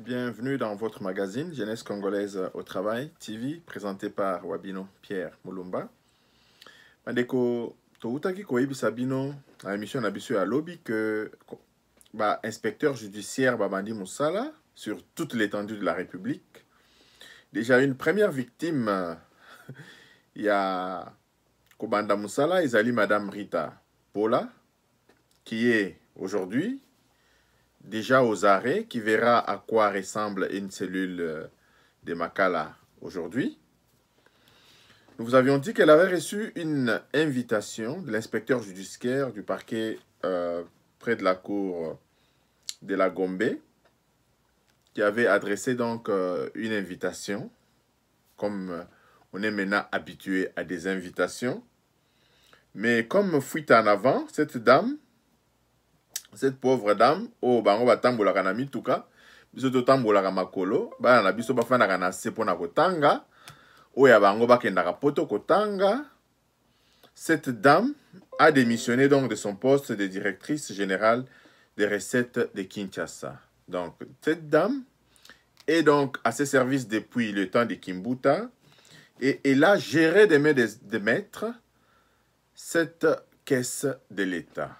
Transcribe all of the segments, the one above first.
Bienvenue dans votre magazine Jeunesse congolaise au travail TV présenté par Wabino Pierre Moulumba Mandeko toutaki koyebisa de la émission à à lobby que l'inspecteur inspecteur judiciaire Babandi Moussala sur toute l'étendue de la République déjà une première victime Il y a Kobanda Moussala ezali madame Rita Paula qui est aujourd'hui déjà aux arrêts, qui verra à quoi ressemble une cellule euh, de Makala aujourd'hui. Nous vous avions dit qu'elle avait reçu une invitation de l'inspecteur judiciaire du parquet euh, près de la cour euh, de la Gombe, qui avait adressé donc une invitation, comme on est maintenant habitué à des invitations. Mais comme fuite en avant, cette dame cette pauvre dame oh, bango batambolaka kana mituka biso kama kolo bana na biso bafana kana se kotanga Oya ya bango ka poto kotanga cette dame a démissionné donc de son poste de directrice générale des recettes de Kinshasa. Donc, cette dame est donc à ses services depuis le temps de Kimbuta et elle a géré des mains de, de maître cette caisse de l'État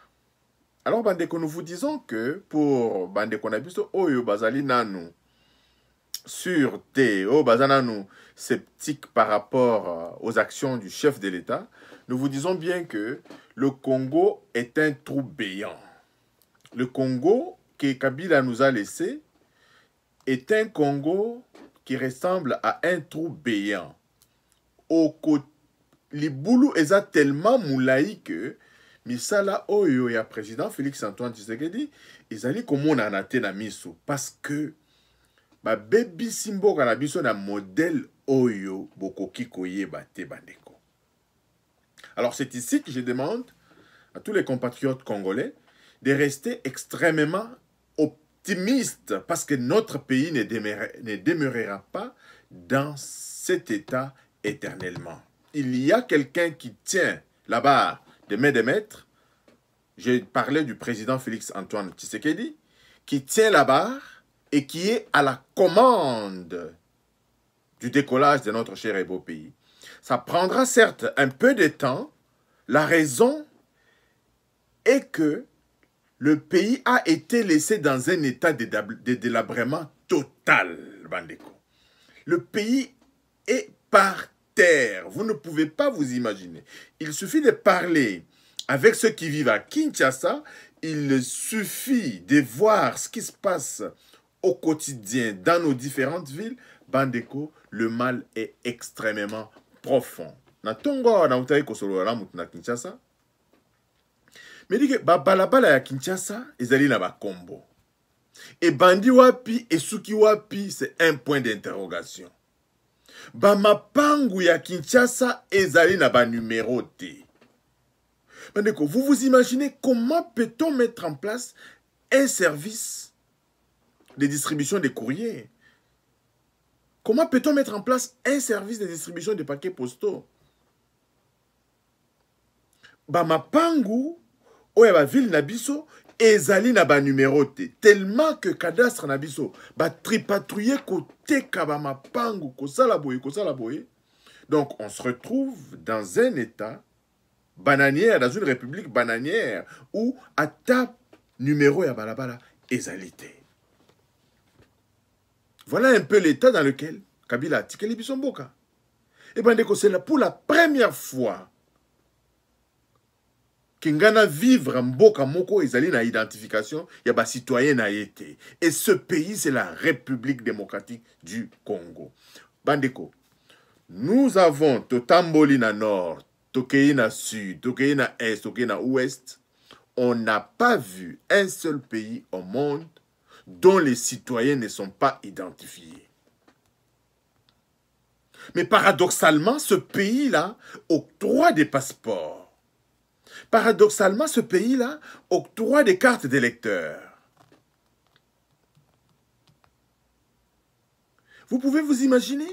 alors nous vous disons que pour bandeko oyo bazali sur te oyo sceptique par rapport euh, aux actions du chef de l'État, nous vous disons bien que le Congo est un trou béant. Le Congo que Kabila nous a laissé est un Congo qui ressemble à un trou béant. les est tellement moulaï que misala oyo ya président félix antoine tshisekedi ezali a te na miso parce que babebisi mboka na biso na modèle oyo bokoki koyeba te bandeko alors c'est ici que je demande à tous les compatriotes congolais de rester extrêmement optimistes parce que notre pays ne, demeure, ne demeurera pas dans cet état éternellement. Il y a quelqu'un qui tient là-bas de des maîtres. Je du président Félix Antoine Tshisekedi, qui tient la barre et qui est à la commande du décollage de notre cher et beau pays. Ça prendra certes un peu de temps. La raison est que le pays a été laissé dans un état de délabrement total, Le pays est par vous ne pouvez pas vous imaginer. Il suffit de parler avec ceux qui vivent à Kinshasa. Il suffit de voir ce qui se passe au quotidien dans nos différentes villes. Bandeko, le mal est extrêmement profond. Na tongo na Kinshasa. Mais dit que ya Kinshasa ezali combo. Et bandi wapi et suki wapi, c'est un point d'interrogation. bamapangu ya kinshasa ezali na banumero te bandeko vous vous imaginez comment peut-on mettre en place un service de distribution des courriers comment peut-on mettre en place un service de distribution de paquets postaux bamapangu oyo ya bavile na biso ezali na pas te tellement que cadastre na biso batripatrouille kabama Kabamapango kosa boye sala boye donc on se retrouve dans un état bananière dans une république bananière où ata numéro ya balabala et voilà un peu l'état dans lequel kabila atikeli biso mboka que eh ben, c'est pour la première fois kingana vivre moko ezali na identification ya citoyens na et ce pays c'est la république démocratique du congo bandeko nous avons totamboli na nord tokei na sud tokei na est tokei ouest on n'a pas vu un seul pays au monde dont les citoyens ne sont pas identifiés mais paradoxalement ce pays là octroie des passeports Paradoxalement, ce pays-là octroie des cartes d'électeurs. Vous pouvez vous imaginer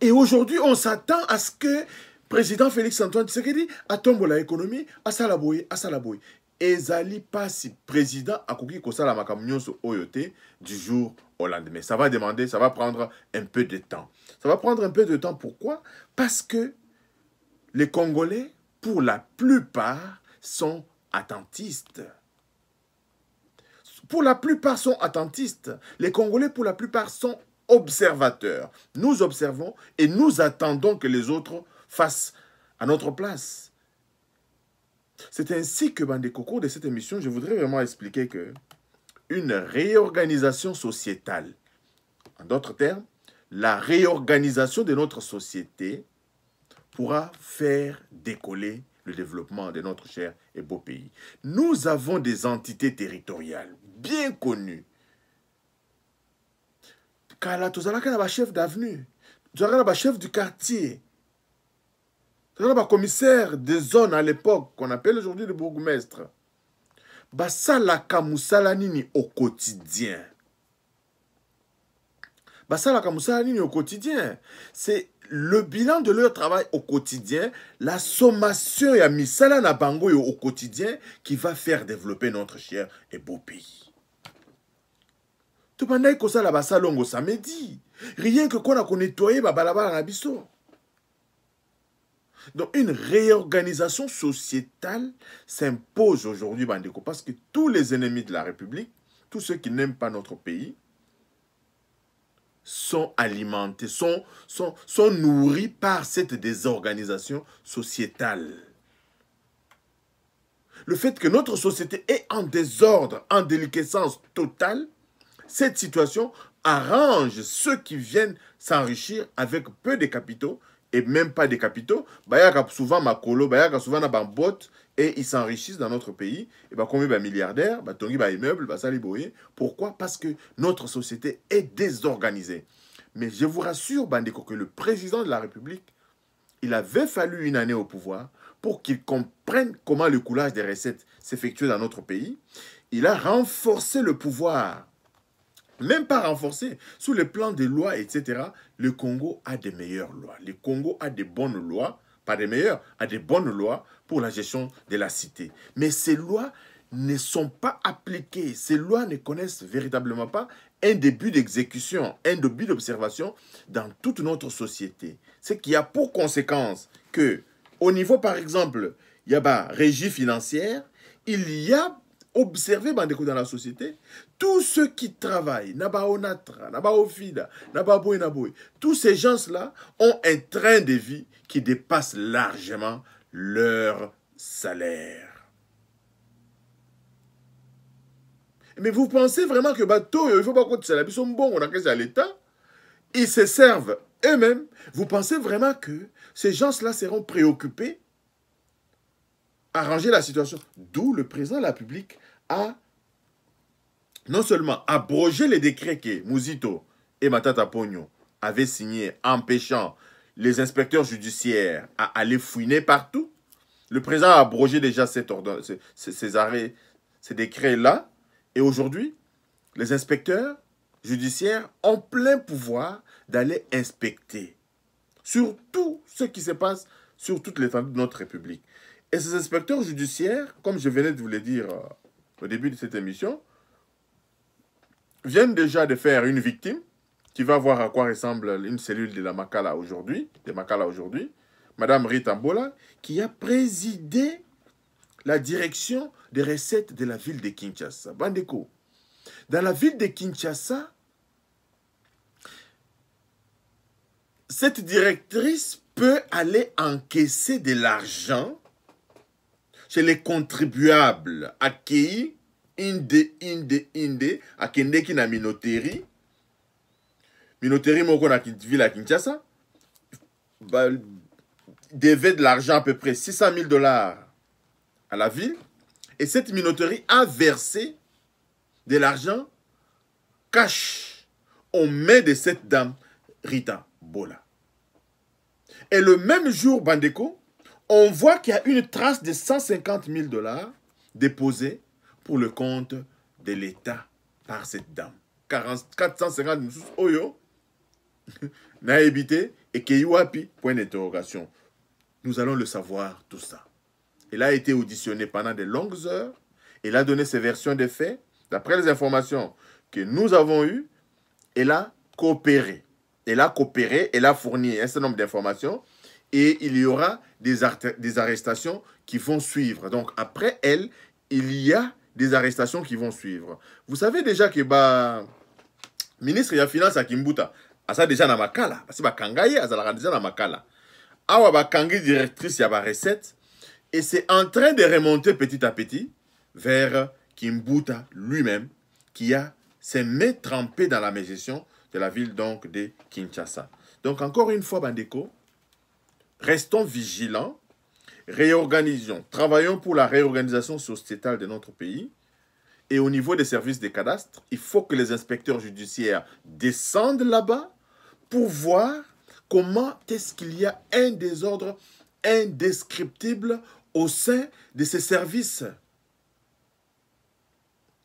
Et aujourd'hui, on s'attend à ce que président Félix Antoine Tshisekedi atombe la économie à Salaboué, à Salaboy. Zali passe président kouki président la du jour au lendemain ça va demander ça va prendre un peu de temps ça va prendre un peu de temps pourquoi parce que les congolais pour la plupart sont attentistes. Pour la plupart sont attentistes. Les Congolais, pour la plupart, sont observateurs. Nous observons et nous attendons que les autres fassent à notre place. C'est ainsi que, dans le cours de cette émission, je voudrais vraiment expliquer que une réorganisation sociétale, en d'autres termes, la réorganisation de notre société pourra faire décoller le développement de notre cher et beau pays. Nous avons des entités territoriales bien connues. as la chef d'avenue, la chef du quartier, la commissaire des zones à l'époque qu'on appelle aujourd'hui le bourgmestre. basalaka la nini au quotidien basalaka la nini au quotidien c'est le bilan de leur travail au quotidien, la sommation et na au quotidien qui va faire développer notre cher et beau pays. Tout le basa samedi. Rien que on a qu'on nettoyer babalaba Donc une réorganisation sociétale s'impose aujourd'hui parce que tous les ennemis de la République, tous ceux qui n'aiment pas notre pays, sont alimentés, sont, nourris par cette désorganisation sociétale. Le fait que notre société est en désordre, en déliquescence totale, cette situation arrange ceux qui viennent s'enrichir avec peu de capitaux et même pas des capitaux, bayaka souvent makolo, bayaka souvent na bambote, et ils s'enrichissent dans notre pays, et bah combien bah milliardaires, bah tongi bah immeuble, bah Pourquoi Parce que notre société est désorganisée. Mais je vous rassure, Bandeko, que le président de la République, il avait fallu une année au pouvoir pour qu'il comprenne comment le coulage des recettes s'effectue dans notre pays. Il a renforcé le pouvoir même pas renforcé. sous le plan des lois, etc., le Congo a des meilleures lois. Le Congo a des bonnes lois, pas des meilleures, a des bonnes lois pour la gestion de la cité. Mais ces lois ne sont pas appliquées. Ces lois ne connaissent véritablement pas un début d'exécution, un début d'observation dans toute notre société. Ce qui a pour conséquence que, au niveau, par exemple, il y a bah, régie financière, il y a Observer dans la société tous ceux qui travaillent naba onatra naba tous ces gens là ont un train de vie qui dépasse largement leur salaire mais vous pensez vraiment que bateau il faut pas qu'on ils sont bons, on a à l'état ils se servent eux-mêmes vous pensez vraiment que ces gens là seront préoccupés arranger la situation. D'où le président de la République a non seulement abrogé les décrets que Mouzito et Matata Pogno avaient signés empêchant les inspecteurs judiciaires à aller fouiner partout, le président a abrogé déjà ces, ces arrêts, ces décrets-là, et aujourd'hui, les inspecteurs judiciaires ont plein pouvoir d'aller inspecter sur tout ce qui se passe sur toutes les l'étendue de notre République. Et ces inspecteurs judiciaires, comme je venais de vous le dire euh, au début de cette émission, viennent déjà de faire une victime qui va voir à quoi ressemble une cellule de la Makala aujourd'hui, de Makala aujourd'hui, Madame Ritambola, qui a présidé la direction des recettes de la ville de Kinshasa. Bandeko, dans la ville de Kinshasa, cette directrice peut aller encaisser de l'argent c'est les contribuables À qui inde inde inde à na minoterie minoterie moko na ville à kinshasa devait de l'argent à peu près 600 000 dollars à la ville et cette minoterie a versé de l'argent cash aux mains de cette dame Rita Bola. Et le même jour, Bandeko, on voit qu'il y a une trace de 150 000 dollars déposée pour le compte de l'État par cette dame. 450 000 Oyo, n'a et point d'interrogation. Nous allons le savoir, tout ça. Elle a été auditionnée pendant de longues heures. Elle a donné ses versions des faits. D'après les informations que nous avons eues, elle a coopéré. Elle a coopéré, elle a fourni un certain nombre d'informations et il y aura des, arrestations qui vont suivre. Donc après elle, il y a des arrestations qui vont suivre. Vous savez déjà que bah ministre de la finance à Kimbuta, ça déjà na makala, parce que a a déjà na makala. Awa bakangi directrice ya ba recette et c'est en train de remonter petit à petit vers Kimbuta lui-même qui a ses mains trempées dans la gestion de la ville donc de Kinshasa. Donc encore une fois Bandeko, Restons vigilants, réorganisons, travaillons pour la réorganisation sociétale de notre pays. Et au niveau des services des cadastres, il faut que les inspecteurs judiciaires descendent là-bas pour voir comment est-ce qu'il y a un désordre indescriptible au sein de ces services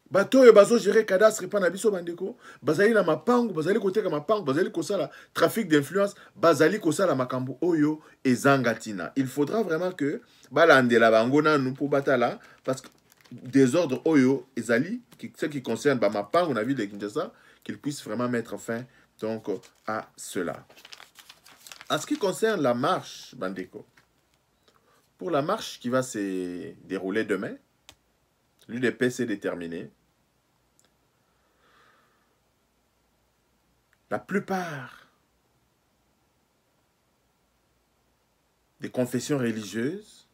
bato bazo bazogere cadastre epai na biso bandeko bazali na mapangu, bazali koteka mapangu, bazali kosala trafic d'influence bazali kosala makambo oyo ezangatina. zangatina il faudra vraiment que balandela bango pour bata batala parce que désordre oyo ezali ce qui concerne bamapango na ville de kinshasa qu'ils puissent vraiment mettre fin donc à cela en ce qui concerne la marche bandeko pour la marche qui va se dérouler demain l'UDPS est déterminée La plupart des confessions religieuses,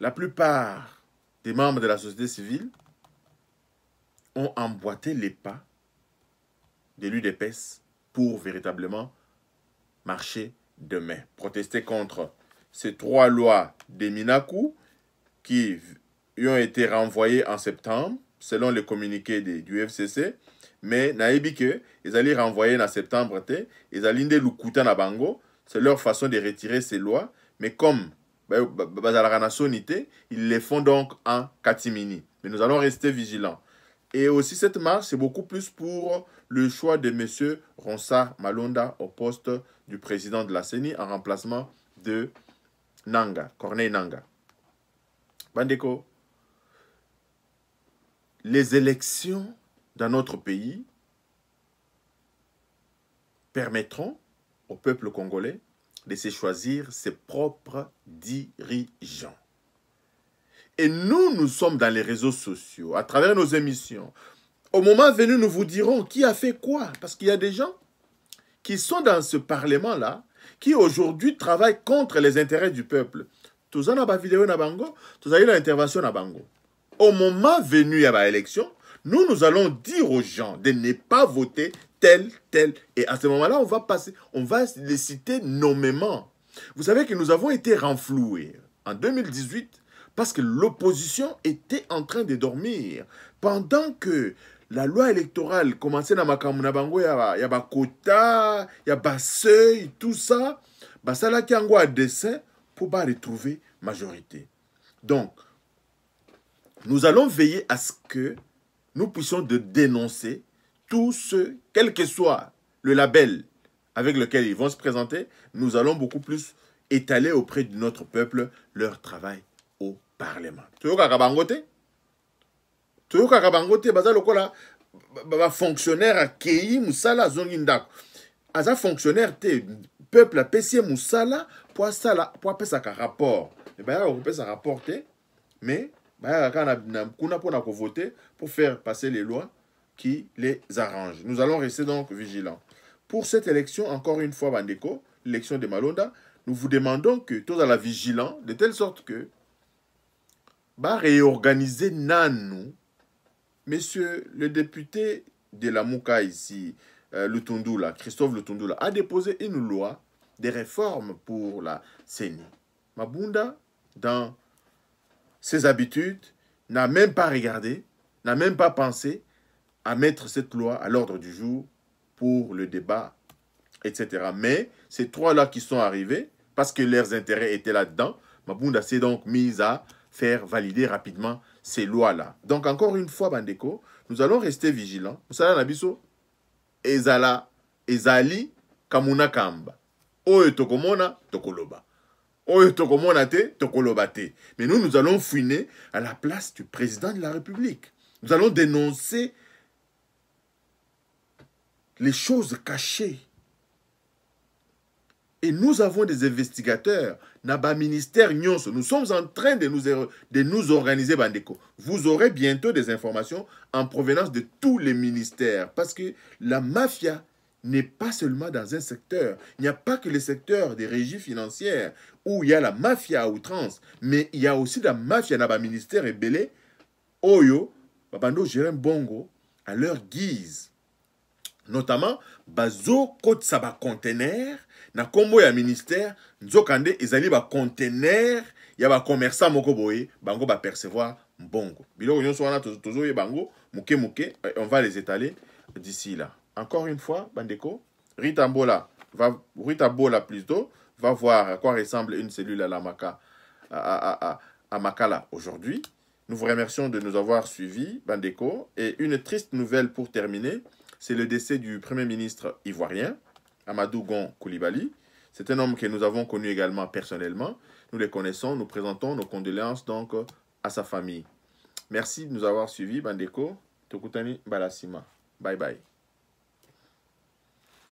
la plupart des membres de la société civile ont emboîté les pas de l'UDPS pour véritablement marcher demain, protester contre ces trois lois des Minaku qui ont été renvoyées en septembre selon les communiqués du FCC mais nayebi ils allaient renvoyer en septembre Ils allaient les lukuta à bango c'est leur façon de retirer ces lois mais comme ils les font donc en Katimini. mais nous allons rester vigilants et aussi cette marche c'est beaucoup plus pour le choix de M. Ronsa Malonda au poste du président de la CENI en remplacement de Nanga Corneille Nanga Bandeko les élections dans notre pays permettront au peuple congolais de se choisir ses propres dirigeants. Et nous, nous sommes dans les réseaux sociaux, à travers nos émissions. Au moment venu, nous vous dirons qui a fait quoi, parce qu'il y a des gens qui sont dans ce Parlement-là, qui aujourd'hui travaillent contre les intérêts du peuple. Tous en a vidéo na bango, tous a eu l'intervention na bango au moment venu à l'élection, nous, nous allons dire aux gens de ne pas voter tel, tel. Et à ce moment-là, on va passer, on va les citer nommément. Vous savez que nous avons été renfloués en 2018 parce que l'opposition était en train de dormir. Pendant que la loi électorale commençait à ma Bango, il y a des quota, il y a des seuil, tout ça. Basala Kiango a dessin pour pas retrouver majorité. Donc, nous allons veiller à ce que nous puissions dénoncer tous ceux, quel que soit le label avec lequel ils vont se présenter, nous allons beaucoup plus étaler auprès de notre peuple leur travail au Parlement. fonctionnaire akei musala azongi ndako aza fonctionnaire te peuple apesie la pour asala po un rapport ebayaka eh ben, un rapport rapporter, mais bah, pour voter pour faire passer les lois qui les arrangent. Nous allons rester donc vigilants. Pour cette élection, encore une fois, Bandeko, l'élection de Malonda, nous vous demandons que tout à la vigilant, de telle sorte que bah, réorganiser Nanou. Monsieur le député de la Mouka ici, euh, le Christophe Lutundula, a déposé une loi des réformes pour la CENI. Mabunda, dans ses habitudes, n'a même pas regardé, n'a même pas pensé à mettre cette loi à l'ordre du jour pour le débat, etc. Mais ces trois-là qui sont arrivés, parce que leurs intérêts étaient là-dedans, Mabunda s'est donc mise à faire valider rapidement ces lois-là. Donc, encore une fois, Bandeko, nous allons rester vigilants. Moussala Nabiso, Ezala, Ezali, Kamuna Kamba. Tokomona, Tokoloba. Mais nous, nous allons fouiner à la place du président de la République. Nous allons dénoncer les choses cachées. Et nous avons des investigateurs. Naba ministère Nyonso. Nous sommes en train de nous, er- organiser, Vous aurez bientôt des informations en provenance de tous les ministères. Parce que la mafia n'est pas seulement dans un secteur. Il n'y a pas que le secteur des régies financières où il y a la mafia à outrance, mais il y a aussi la mafia dans le ministère belé Oyo, Babando Jérém Bongo, à leur guise. Notamment, Bazo Côte Saba, conteneur, na combo ya ministère, Nzokande ezali ba conteneur, ya ba commerçant moko boye, bango ba percevoir Bongo. Biloko nyonso wana bango, eh, on va les étaler d'ici là encore une fois, Bandeko, Ritambola, va, Ritabola d'eau va voir à quoi ressemble une cellule à, la Maca, à, Makala aujourd'hui. Nous vous remercions de nous avoir suivis, Bandeko. Et une triste nouvelle pour terminer, c'est le décès du Premier ministre ivoirien, Amadou Gon Koulibaly. C'est un homme que nous avons connu également personnellement. Nous le connaissons, nous présentons nos condoléances donc à sa famille. Merci de nous avoir suivis, Bandeko. Tokutani Balasima. Bye bye.